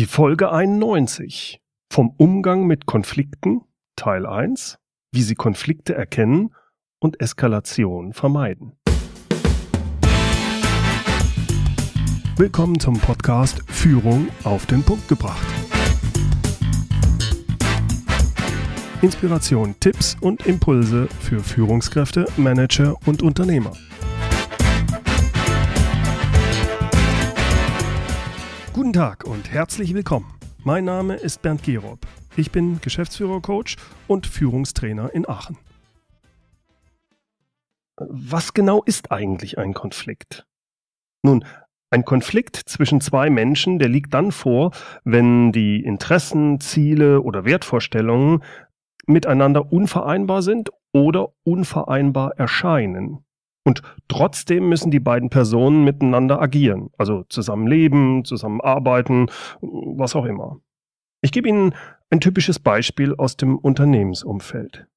Die Folge 91 vom Umgang mit Konflikten Teil 1, wie Sie Konflikte erkennen und Eskalation vermeiden. Willkommen zum Podcast Führung auf den Punkt gebracht. Inspiration, Tipps und Impulse für Führungskräfte, Manager und Unternehmer. Guten Tag und herzlich willkommen. Mein Name ist Bernd Gerob. Ich bin Geschäftsführer-Coach und Führungstrainer in Aachen. Was genau ist eigentlich ein Konflikt? Nun, ein Konflikt zwischen zwei Menschen, der liegt dann vor, wenn die Interessen, Ziele oder Wertvorstellungen miteinander unvereinbar sind oder unvereinbar erscheinen. Und trotzdem müssen die beiden Personen miteinander agieren. Also zusammen leben, zusammen arbeiten, was auch immer. Ich gebe Ihnen ein typisches Beispiel aus dem Unternehmensumfeld.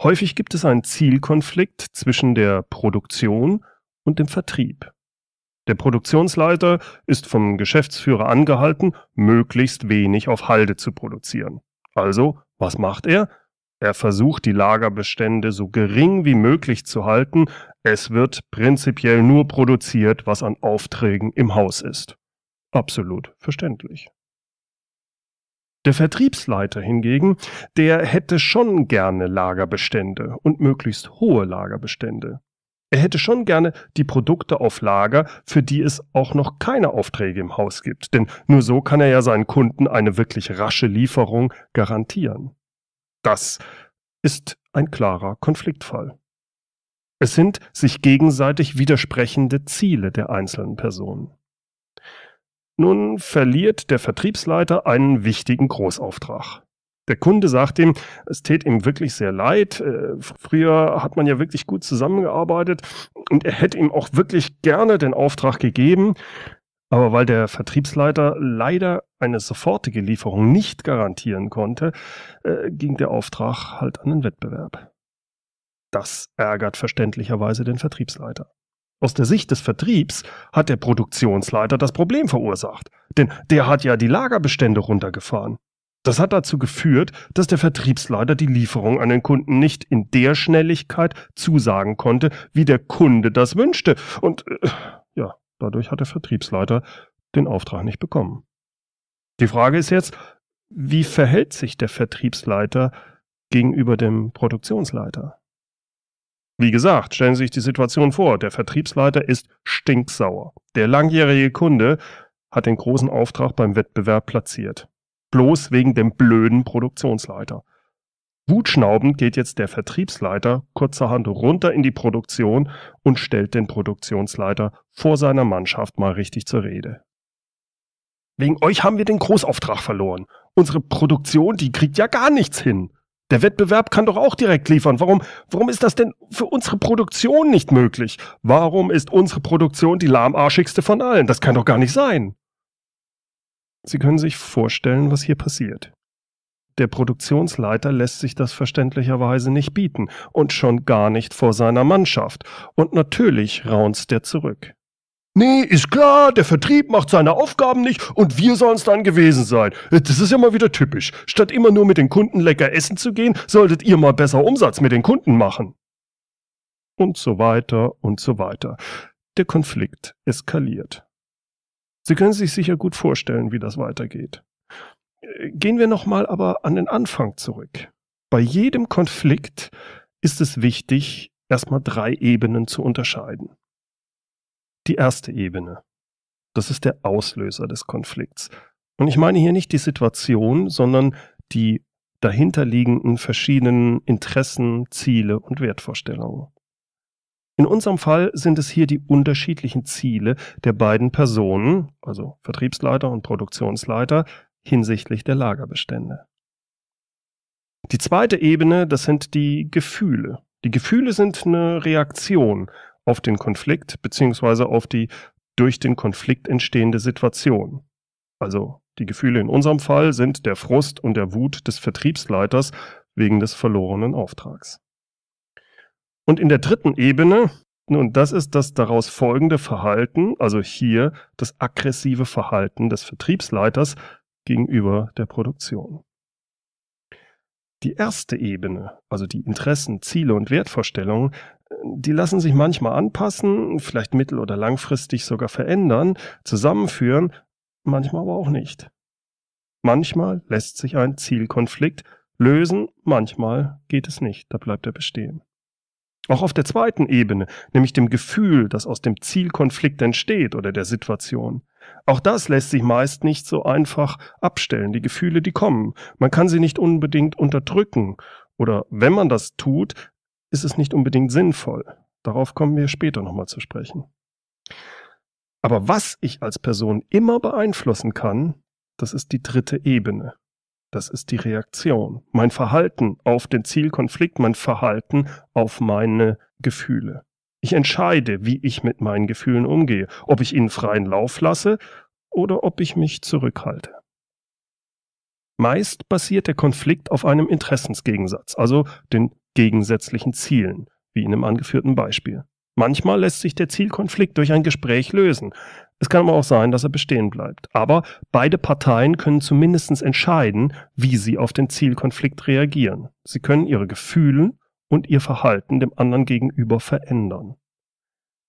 Häufig gibt es einen Zielkonflikt zwischen der Produktion und dem Vertrieb. Der Produktionsleiter ist vom Geschäftsführer angehalten, möglichst wenig auf Halde zu produzieren. Also, was macht er? Er versucht, die Lagerbestände so gering wie möglich zu halten. Es wird prinzipiell nur produziert, was an Aufträgen im Haus ist. Absolut verständlich. Der Vertriebsleiter hingegen, der hätte schon gerne Lagerbestände und möglichst hohe Lagerbestände. Er hätte schon gerne die Produkte auf Lager, für die es auch noch keine Aufträge im Haus gibt, denn nur so kann er ja seinen Kunden eine wirklich rasche Lieferung garantieren. Das ist ein klarer Konfliktfall. Es sind sich gegenseitig widersprechende Ziele der einzelnen Personen. Nun verliert der Vertriebsleiter einen wichtigen Großauftrag. Der Kunde sagt ihm, es tät ihm wirklich sehr leid. Äh, früher hat man ja wirklich gut zusammengearbeitet und er hätte ihm auch wirklich gerne den Auftrag gegeben. Aber weil der Vertriebsleiter leider eine sofortige Lieferung nicht garantieren konnte, äh, ging der Auftrag halt an den Wettbewerb. Das ärgert verständlicherweise den Vertriebsleiter. Aus der Sicht des Vertriebs hat der Produktionsleiter das Problem verursacht, denn der hat ja die Lagerbestände runtergefahren. Das hat dazu geführt, dass der Vertriebsleiter die Lieferung an den Kunden nicht in der Schnelligkeit zusagen konnte, wie der Kunde das wünschte. Und äh, ja, Dadurch hat der Vertriebsleiter den Auftrag nicht bekommen. Die Frage ist jetzt, wie verhält sich der Vertriebsleiter gegenüber dem Produktionsleiter? Wie gesagt, stellen Sie sich die Situation vor, der Vertriebsleiter ist stinksauer. Der langjährige Kunde hat den großen Auftrag beim Wettbewerb platziert. Bloß wegen dem blöden Produktionsleiter. Wutschnaubend geht jetzt der Vertriebsleiter kurzerhand runter in die Produktion und stellt den Produktionsleiter vor seiner Mannschaft mal richtig zur Rede. Wegen euch haben wir den Großauftrag verloren. Unsere Produktion, die kriegt ja gar nichts hin. Der Wettbewerb kann doch auch direkt liefern. Warum, warum ist das denn für unsere Produktion nicht möglich? Warum ist unsere Produktion die lahmarschigste von allen? Das kann doch gar nicht sein. Sie können sich vorstellen, was hier passiert. Der Produktionsleiter lässt sich das verständlicherweise nicht bieten und schon gar nicht vor seiner Mannschaft. Und natürlich raunzt er zurück. Nee, ist klar, der Vertrieb macht seine Aufgaben nicht und wir sollen es dann gewesen sein. Das ist ja mal wieder typisch. Statt immer nur mit den Kunden lecker essen zu gehen, solltet ihr mal besser Umsatz mit den Kunden machen. Und so weiter und so weiter. Der Konflikt eskaliert. Sie können sich sicher gut vorstellen, wie das weitergeht. Gehen wir nochmal aber an den Anfang zurück. Bei jedem Konflikt ist es wichtig, erstmal drei Ebenen zu unterscheiden. Die erste Ebene, das ist der Auslöser des Konflikts. Und ich meine hier nicht die Situation, sondern die dahinterliegenden verschiedenen Interessen, Ziele und Wertvorstellungen. In unserem Fall sind es hier die unterschiedlichen Ziele der beiden Personen, also Vertriebsleiter und Produktionsleiter, hinsichtlich der Lagerbestände. Die zweite Ebene, das sind die Gefühle. Die Gefühle sind eine Reaktion auf den Konflikt bzw. auf die durch den Konflikt entstehende Situation. Also die Gefühle in unserem Fall sind der Frust und der Wut des Vertriebsleiters wegen des verlorenen Auftrags. Und in der dritten Ebene, und das ist das daraus folgende Verhalten, also hier das aggressive Verhalten des Vertriebsleiters gegenüber der Produktion. Die erste Ebene, also die Interessen, Ziele und Wertvorstellungen, die lassen sich manchmal anpassen, vielleicht mittel- oder langfristig sogar verändern, zusammenführen, manchmal aber auch nicht. Manchmal lässt sich ein Zielkonflikt lösen, manchmal geht es nicht, da bleibt er bestehen. Auch auf der zweiten Ebene, nämlich dem Gefühl, das aus dem Zielkonflikt entsteht oder der Situation. Auch das lässt sich meist nicht so einfach abstellen, die Gefühle, die kommen. Man kann sie nicht unbedingt unterdrücken oder wenn man das tut, ist es nicht unbedingt sinnvoll. Darauf kommen wir später nochmal zu sprechen. Aber was ich als Person immer beeinflussen kann, das ist die dritte Ebene. Das ist die Reaktion. Mein Verhalten auf den Zielkonflikt, mein Verhalten auf meine Gefühle. Ich entscheide, wie ich mit meinen Gefühlen umgehe, ob ich ihnen freien Lauf lasse oder ob ich mich zurückhalte. Meist basiert der Konflikt auf einem Interessensgegensatz, also den gegensätzlichen Zielen, wie in dem angeführten Beispiel. Manchmal lässt sich der Zielkonflikt durch ein Gespräch lösen. Es kann aber auch sein, dass er bestehen bleibt. Aber beide Parteien können zumindest entscheiden, wie sie auf den Zielkonflikt reagieren. Sie können ihre Gefühle und ihr Verhalten dem anderen gegenüber verändern.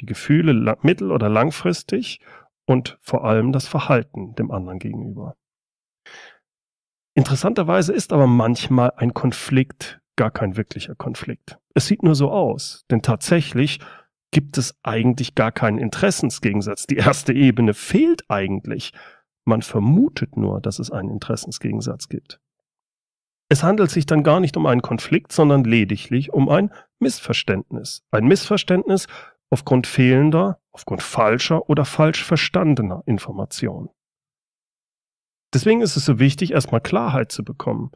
Die Gefühle mittel- oder langfristig und vor allem das Verhalten dem anderen gegenüber. Interessanterweise ist aber manchmal ein Konflikt gar kein wirklicher Konflikt. Es sieht nur so aus, denn tatsächlich gibt es eigentlich gar keinen Interessensgegensatz. Die erste Ebene fehlt eigentlich. Man vermutet nur, dass es einen Interessensgegensatz gibt. Es handelt sich dann gar nicht um einen Konflikt, sondern lediglich um ein Missverständnis. Ein Missverständnis aufgrund fehlender, aufgrund falscher oder falsch verstandener Informationen. Deswegen ist es so wichtig, erstmal Klarheit zu bekommen.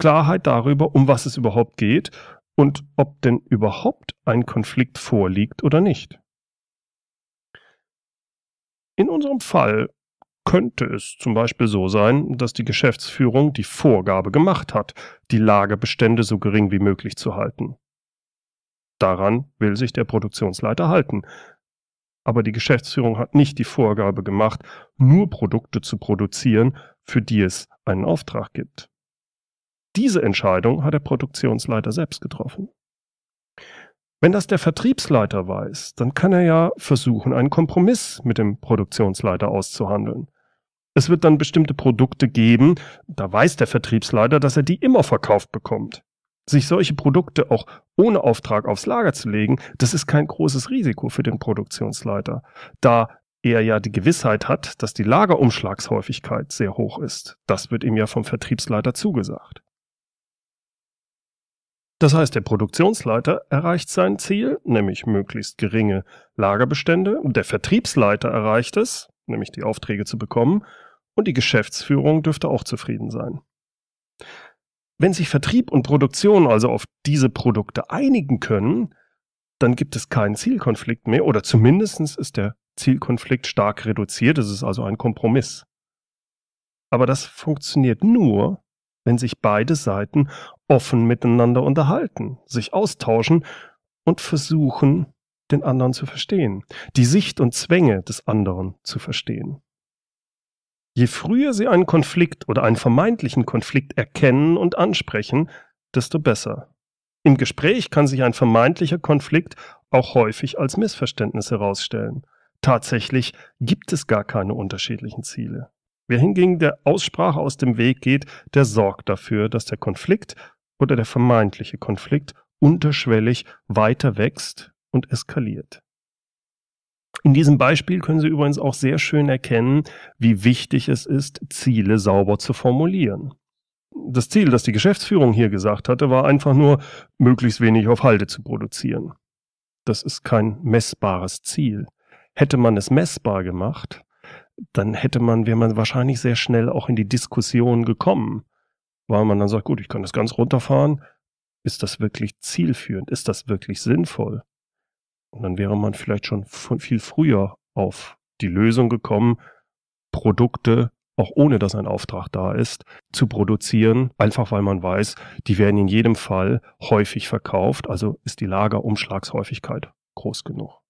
Klarheit darüber, um was es überhaupt geht und ob denn überhaupt ein Konflikt vorliegt oder nicht. In unserem Fall könnte es zum Beispiel so sein, dass die Geschäftsführung die Vorgabe gemacht hat, die Lagerbestände so gering wie möglich zu halten. Daran will sich der Produktionsleiter halten. Aber die Geschäftsführung hat nicht die Vorgabe gemacht, nur Produkte zu produzieren, für die es einen Auftrag gibt. Diese Entscheidung hat der Produktionsleiter selbst getroffen. Wenn das der Vertriebsleiter weiß, dann kann er ja versuchen, einen Kompromiss mit dem Produktionsleiter auszuhandeln. Es wird dann bestimmte Produkte geben, da weiß der Vertriebsleiter, dass er die immer verkauft bekommt. Sich solche Produkte auch ohne Auftrag aufs Lager zu legen, das ist kein großes Risiko für den Produktionsleiter, da er ja die Gewissheit hat, dass die Lagerumschlagshäufigkeit sehr hoch ist. Das wird ihm ja vom Vertriebsleiter zugesagt. Das heißt, der Produktionsleiter erreicht sein Ziel, nämlich möglichst geringe Lagerbestände, und der Vertriebsleiter erreicht es, nämlich die Aufträge zu bekommen, und die Geschäftsführung dürfte auch zufrieden sein. Wenn sich Vertrieb und Produktion also auf diese Produkte einigen können, dann gibt es keinen Zielkonflikt mehr oder zumindest ist der Zielkonflikt stark reduziert, es ist also ein Kompromiss. Aber das funktioniert nur, wenn sich beide Seiten offen miteinander unterhalten, sich austauschen und versuchen, den anderen zu verstehen, die Sicht und Zwänge des anderen zu verstehen. Je früher sie einen Konflikt oder einen vermeintlichen Konflikt erkennen und ansprechen, desto besser. Im Gespräch kann sich ein vermeintlicher Konflikt auch häufig als Missverständnis herausstellen. Tatsächlich gibt es gar keine unterschiedlichen Ziele. Wer hingegen der Aussprache aus dem Weg geht, der sorgt dafür, dass der Konflikt oder der vermeintliche Konflikt unterschwellig weiter wächst und eskaliert. In diesem Beispiel können Sie übrigens auch sehr schön erkennen, wie wichtig es ist, Ziele sauber zu formulieren. Das Ziel, das die Geschäftsführung hier gesagt hatte, war einfach nur, möglichst wenig auf Halde zu produzieren. Das ist kein messbares Ziel. Hätte man es messbar gemacht, dann hätte man, wäre man wahrscheinlich sehr schnell auch in die Diskussion gekommen, weil man dann sagt, gut, ich kann das ganz runterfahren. Ist das wirklich zielführend? Ist das wirklich sinnvoll? Und dann wäre man vielleicht schon viel früher auf die Lösung gekommen, Produkte, auch ohne dass ein Auftrag da ist, zu produzieren, einfach weil man weiß, die werden in jedem Fall häufig verkauft, also ist die Lagerumschlagshäufigkeit groß genug.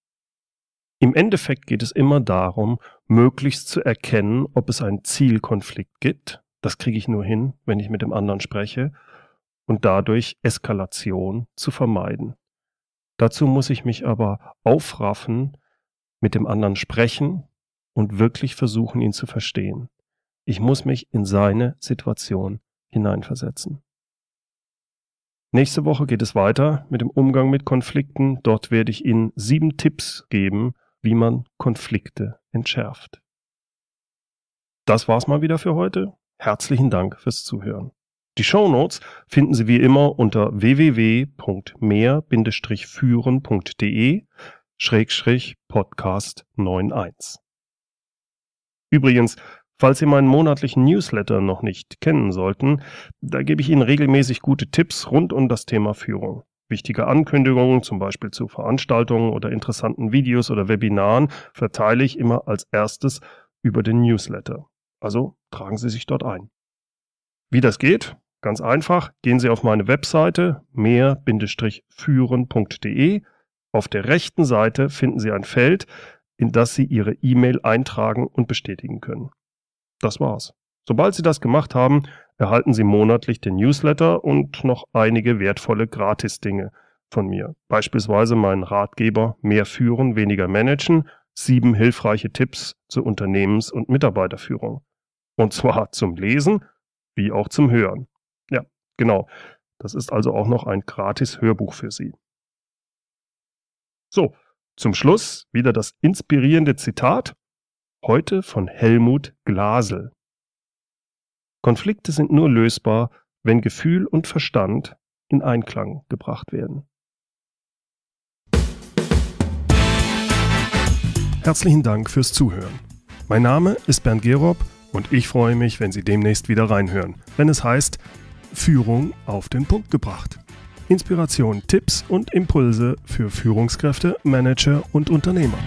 Im Endeffekt geht es immer darum, möglichst zu erkennen, ob es einen Zielkonflikt gibt. Das kriege ich nur hin, wenn ich mit dem anderen spreche. Und dadurch Eskalation zu vermeiden. Dazu muss ich mich aber aufraffen, mit dem anderen sprechen und wirklich versuchen, ihn zu verstehen. Ich muss mich in seine Situation hineinversetzen. Nächste Woche geht es weiter mit dem Umgang mit Konflikten. Dort werde ich Ihnen sieben Tipps geben, wie man Konflikte entschärft. Das war's mal wieder für heute. Herzlichen Dank fürs Zuhören. Die Shownotes finden Sie wie immer unter www.mehr-führen.de Podcast 91. Übrigens, falls Sie meinen monatlichen Newsletter noch nicht kennen sollten, da gebe ich Ihnen regelmäßig gute Tipps rund um das Thema Führung. Wichtige Ankündigungen, zum Beispiel zu Veranstaltungen oder interessanten Videos oder Webinaren, verteile ich immer als erstes über den Newsletter. Also tragen Sie sich dort ein. Wie das geht, Ganz einfach, gehen Sie auf meine Webseite mehr-führen.de. Auf der rechten Seite finden Sie ein Feld, in das Sie Ihre E-Mail eintragen und bestätigen können. Das war's. Sobald Sie das gemacht haben, erhalten Sie monatlich den Newsletter und noch einige wertvolle Gratis-Dinge von mir. Beispielsweise meinen Ratgeber Mehr führen, weniger managen, sieben hilfreiche Tipps zur Unternehmens- und Mitarbeiterführung. Und zwar zum Lesen wie auch zum Hören. Genau. Das ist also auch noch ein gratis Hörbuch für Sie. So, zum Schluss wieder das inspirierende Zitat, heute von Helmut Glasel. Konflikte sind nur lösbar, wenn Gefühl und Verstand in Einklang gebracht werden. Herzlichen Dank fürs Zuhören. Mein Name ist Bernd Gerob und ich freue mich, wenn Sie demnächst wieder reinhören, wenn es heißt Führung auf den Punkt gebracht. Inspiration, Tipps und Impulse für Führungskräfte, Manager und Unternehmer.